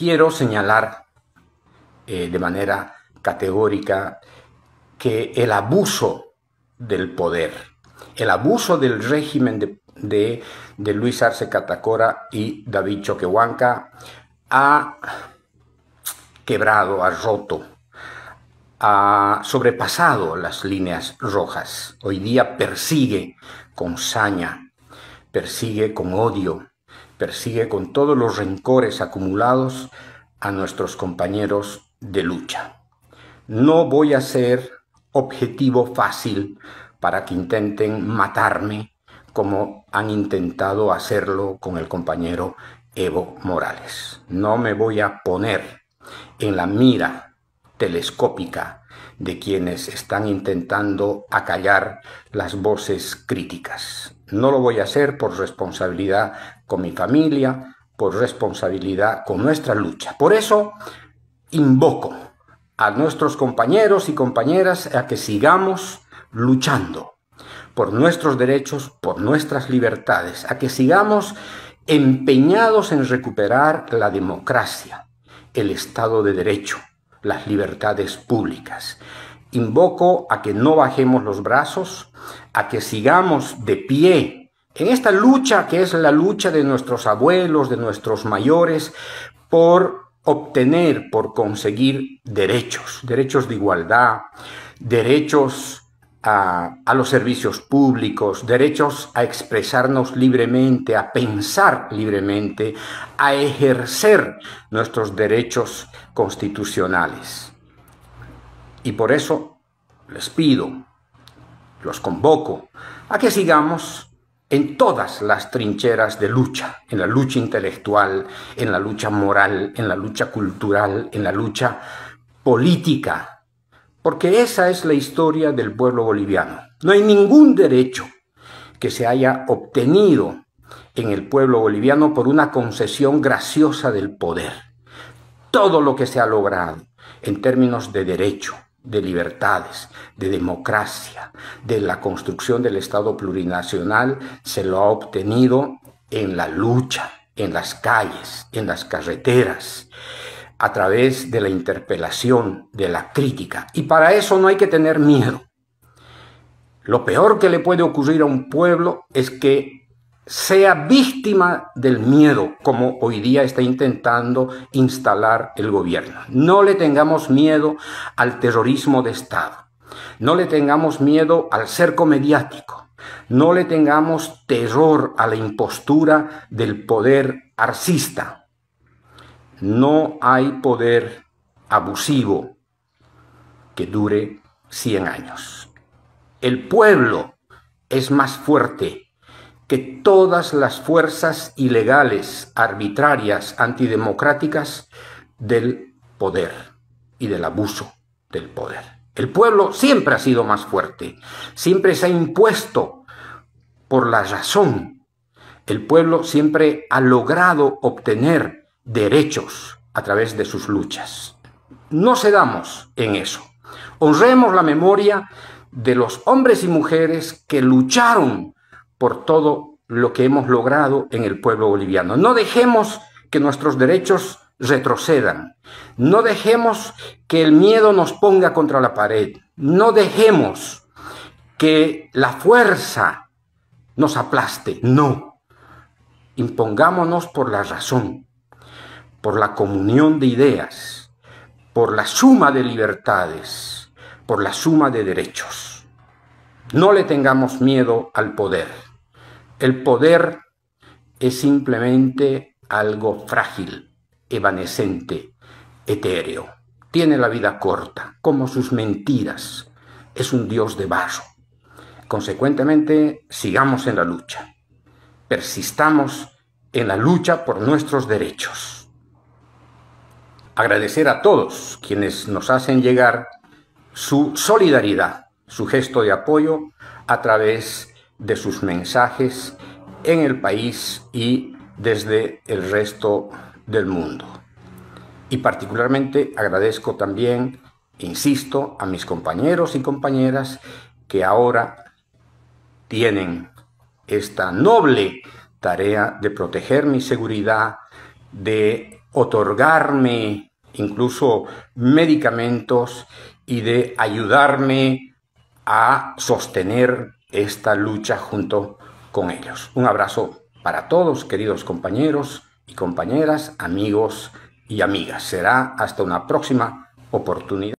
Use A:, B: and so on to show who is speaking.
A: Quiero señalar eh, de manera categórica que el abuso del poder, el abuso del régimen de, de Luis Arce Catacora y David Choquehuanca ha quebrado, ha roto, ha sobrepasado las líneas rojas. Hoy día persigue con saña, persigue con odio, persigue con todos los rencores acumulados a nuestros compañeros de lucha. No voy a ser objetivo fácil para que intenten matarme como han intentado hacerlo con el compañero Evo Morales. No me voy a poner en la mira telescópica de quienes están intentando acallar las voces críticas. No lo voy a hacer por responsabilidad con mi familia, por responsabilidad con nuestra lucha. Por eso invoco a nuestros compañeros y compañeras a que sigamos luchando por nuestros derechos, por nuestras libertades, a que sigamos empeñados en recuperar la democracia, el Estado de Derecho, las libertades públicas. Invoco a que no bajemos los brazos, a que sigamos de pie en esta lucha que es la lucha de nuestros abuelos, de nuestros mayores, por obtener, por conseguir derechos, derechos de igualdad, derechos a, los servicios públicos, derechos a expresarnos libremente, a pensar libremente, a ejercer nuestros derechos constitucionales. Y por eso les pido, los convoco, a que sigamos en todas las trincheras de lucha, en la lucha intelectual, en la lucha moral, en la lucha cultural, en la lucha política porque esa es la historia del pueblo boliviano. No hay ningún derecho que se haya obtenido en el pueblo boliviano por una concesión graciosa del poder. Todo lo que se ha logrado en términos de derecho, de libertades, de democracia, de la construcción del Estado plurinacional, se lo ha obtenido en la lucha, en las calles, en las carreteras, a través de la interpelación, de la crítica. Y para eso no hay que tener miedo. Lo peor que le puede ocurrir a un pueblo es que sea víctima del miedo, como hoy día está intentando instalar el gobierno. No le tengamos miedo al terrorismo de Estado. No le tengamos miedo al cerco mediático. No le tengamos terror a la impostura del poder arcista, no hay poder abusivo que dure 100 años. El pueblo es más fuerte que todas las fuerzas ilegales, arbitrarias, antidemocráticas del poder y del abuso del poder. El pueblo siempre ha sido más fuerte, siempre se ha impuesto por la razón. El pueblo siempre ha logrado obtener derechos a través de sus luchas. No cedamos en eso. Honremos la memoria de los hombres y mujeres que lucharon por todo lo que hemos logrado en el pueblo boliviano. No dejemos que nuestros derechos retrocedan. No dejemos que el miedo nos ponga contra la pared. No dejemos que la fuerza nos aplaste. No. Impongámonos por la razón, por la comunión de ideas, por la suma de libertades, por la suma de derechos. No le tengamos miedo al poder. El poder es simplemente algo frágil, evanescente, etéreo. Tiene la vida corta, como sus mentiras. Es un dios de barro. Consecuentemente, sigamos en la lucha. Persistamos en la lucha por nuestros derechos agradecer a todos quienes nos hacen llegar su solidaridad, su gesto de apoyo a través de sus mensajes en el país y desde el resto del mundo. Y particularmente agradezco también, insisto, a mis compañeros y compañeras que ahora tienen esta noble tarea de proteger mi seguridad, de otorgarme incluso medicamentos, y de ayudarme a sostener esta lucha junto con ellos. Un abrazo para todos, queridos compañeros y compañeras, amigos y amigas. Será hasta una próxima oportunidad.